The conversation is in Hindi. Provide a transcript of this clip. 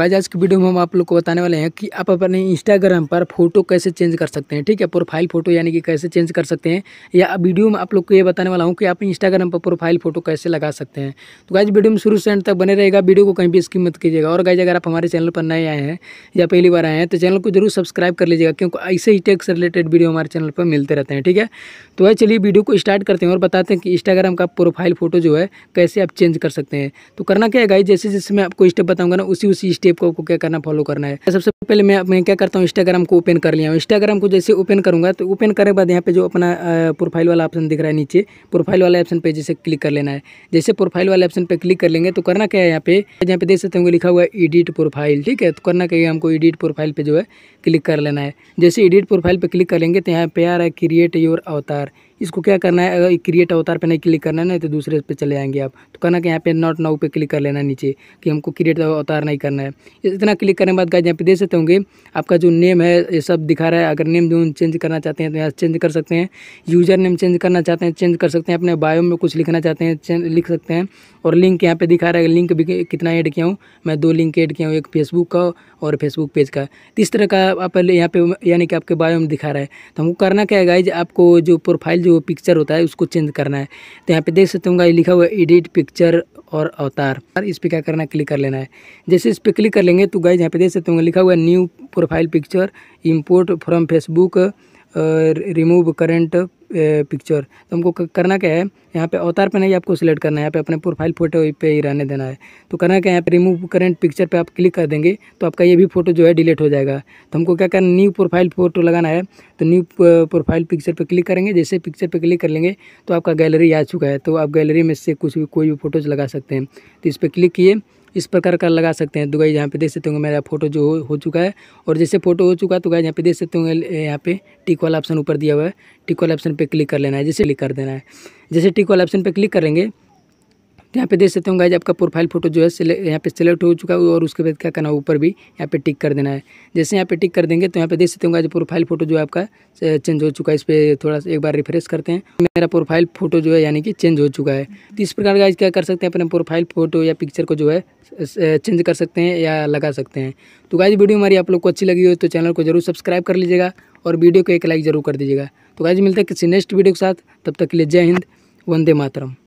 भाई आज की वीडियो में हम आप लोग को बताने वाले हैं कि आप अपने इंस्टाग्राम पर फोटो कैसे चेंज कर सकते हैं ठीक है प्रोफाइल फोटो यानी कि कैसे चेंज कर सकते हैं या वीडियो में आप लोग को ये बताने वाला हूँ कि आप इंस्टाग्राम पर प्रोफाइल फोटो कैसे लगा सकते हैं तो गाइज वीडियो में शुरू से एंड तक बने रहेगा वीडियो को कहीं भी इसकी मत कीजिएगा और गाइज अगर आप हमारे चैनल पर नए आए हैं या पहली बार आए हैं तो चैनल को जरूर सब्सक्राइब कर लीजिएगा क्योंकि ऐसे ही टेक्स रिलेटेड वीडियो हमारे चैनल पर मिलते रहते हैं ठीक है तो वह चलिए वीडियो को स्टार्ट करते हैं और बताते हैं कि इंस्टाग्राम का प्रोफाइल फोटो जो है कैसे आप चेंज कर सकते हैं तो करना क्या है गाइज जैसे जैसे मैं आपको स्टेप बताऊँगा ना उसी उसी स्टेप स्टेप को क्या करना फॉलो करना है तो सबसे पहले मैं मैं क्या करता हूँ इंस्टाग्राम को ओपन कर लिया हूँ इंस्टाग्राम को जैसे ओपन करूँगा तो ओपन करने के बाद यहाँ पे जो अपना प्रोफाइल वाला ऑप्शन दिख रहा है नीचे प्रोफाइल वाला ऑप्शन पे जैसे क्लिक कर लेना है जैसे प्रोफाइल वाले ऑप्शन पे क्लिक कर लेंगे तो करना क्या है यहाँ पे यहाँ पे देख सकते होंगे लिखा हुआ है एडिट प्रोफाइल ठीक है तो करना क्या है हमको एडिट प्रोफाइल पर जो है क्लिक कर लेना है जैसे एडिट प्रोफाइल पर क्लिक करेंगे तो यहाँ पे आ रहा है क्रिएट योर अवतार इसको क्या करना है अगर क्रिएट अवतार पर नहीं क्लिक करना है नहीं तो दूसरे पे चले जाएंगे आप तो कहना कि यहाँ पे नॉट नाउ पे क्लिक कर लेना नीचे कि हमको क्रिएट अवतार नहीं करना है इतना क्लिक करने के बाद गाइज यहाँ पे दे सकते होंगे आपका जो नेम है ये सब दिखा रहा है अगर नेम जो चेंज करना चाहते हैं तो यहाँ चेंज कर सकते हैं यूज़र नेम चेंज करना चाहते हैं चेंज कर सकते हैं अपने बायो में कुछ लिखना चाहते हैं लिख सकते हैं और लिंक यहाँ पर दिखा रहा है लिंक भी कितना ऐड किया हूँ मैं दो लिंक ऐड किया हूँ एक फेसबुक का और फेसबुक पेज का तो इस तरह का आप यहाँ पे यानी कि आपके बायो में दिखा रहा है तो हमको करना क्या है गाइज आपको जो प्रोफाइल जो पिक्चर होता है उसको चेंज करना है तो यहाँ पे देख सकते होंगे लिखा हुआ है एडिट पिक्चर और अवतार और इस पर क्या करना है क्लिक कर लेना है जैसे इस पर क्लिक कर लेंगे तो गाइज यहाँ पे देख सकते होंगे लिखा हुआ है new profile picture import from Facebook remove current picture तो हमको करना क्या है यहाँ पे अवतार पे नहीं आपको सिलेक्ट करना है यहाँ पे अपने प्रोफाइल फ़ोटो पे ही रहने देना है तो करना क्या है यहाँ पर रिमूव करेंट पिक्चर पे आप क्लिक कर देंगे तो आपका ये भी फ़ोटो जो है डिलीट हो जाएगा तो हमको क्या करना न्यू प्रोफाइल फ़ोटो लगाना है तो न्यू प्रोफाइल पिक्चर पर क्लिक करेंगे जैसे पिक्चर पर क्लिक कर लेंगे तो आपका गैलरी आ चुका है तो आप गैलरी में से कुछ भी कोई भी फ़ोटोज़ लगा सकते हैं तो इस पर क्लिक किए इस प्रकार का लगा सकते हैं तो गाइज यहाँ पे देख सकते होंगे मेरा फोटो जो हो, चुका है और जैसे फोटो हो चुका है तो गाइज यहाँ पे देख सकते होंगे यहाँ पे टिक वाला ऑप्शन ऊपर दिया हुआ है टिक वाला ऑप्शन पे क्लिक कर लेना है जैसे क्लिक कर देना है जैसे टिक वाला ऑप्शन पे क्लिक करेंगे तो यहाँ पे देख सकते हो गाइज आपका प्रोफाइल फोटो जो है यहाँ पे सेलेक्ट हो चुका है और उसके बाद क्या करना है ऊपर भी यहाँ पे टिक कर देना है जैसे यहाँ पे टिक कर देंगे तो यहाँ पे देख सकते हो गाइज प्रोफाइल फोटो जो है आपका चेंज हो चुका है इस पर थोड़ा सा एक बार रिफ्रेश करते हैं मेरा प्रोफाइल फोटो जो है यानी कि चेंज हो चुका है तो इस प्रकार गाइज क्या कर सकते हैं अपने प्रोफाइल फोटो या पिक्चर को जो है चेंज कर सकते हैं या लगा सकते हैं तो गाइज वीडियो हमारी आप लोग को अच्छी लगी हो तो चैनल को जरूर सब्सक्राइब कर लीजिएगा और वीडियो को एक लाइक जरूर कर दीजिएगा तो गाइज मिलते हैं किसी नेक्स्ट वीडियो के साथ तब तक के लिए जय हिंद वंदे मातरम